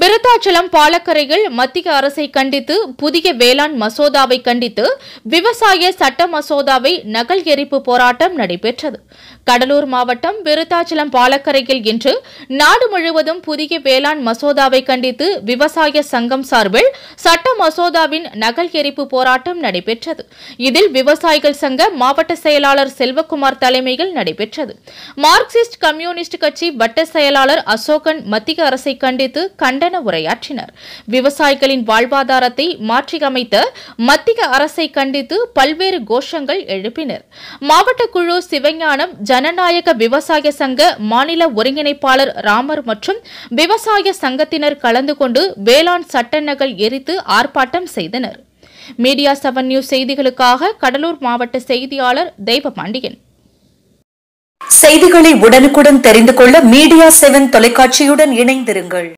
விருத்தாச்சலம் பாலக்கரையில் மத்திய அரசை கண்டித்து புதிய வேளாண் மசோதாவை கண்டித்து விவசாய சட்ட மசோதாவை நகல் எரிப்பு போராட்டம் நடைபெற்றது கடலூர் மாவட்டம் விருத்தாச்சலம் பாலக்கரையில் இன்று நாடு முழுவதும் புதிய வேளாண் மசோதாவை கண்டித்து விவசாய சங்கம் சார்பில் சட்ட மசோதாவின் நகல் எரிப்பு போராட்டம் நடைபெற்றது இதில் விவசாயிகள் சங்க மாவட்ட செயலாளர் செல்வகுமார் தலைமையில் நடைபெற்றது மார்க்சிஸ்ட் கம்யூனிஸ்ட் கட்சி வட்ட செயலாளர் அசோகன் மத்திய அரசை கண்டித்து கண்டன உரையாற்றினர் விவசாயிகளின் வாழ்வாதாரத்தை மாற்றியமைத்த மத்திய அரசை கண்டித்து பல்வேறு கோஷங்கள் எழுப்பினர் மாவட்ட குழு சிவஞானம் ஜனநாயக விவசாய சங்க மாநில ஒருங்கிணைப்பாளர் ராமர் மற்றும் விவசாய சங்கத்தினர் கலந்து கொண்டு வேளாண் சட்ட நகல் எரித்து ஆர்ப்பாட்டம் செய்தனர் மீடியா செவன் நியூஸ் செய்திகளுக்காக கடலூர் மாவட்ட செய்தியாளர் தெய்வபாண்டியன் செய்திகளை உடனுக்குடன் தெரிந்து கொள்ள மீடியா செவன் தொலைக்காட்சியுடன் இணைந்திருங்கள்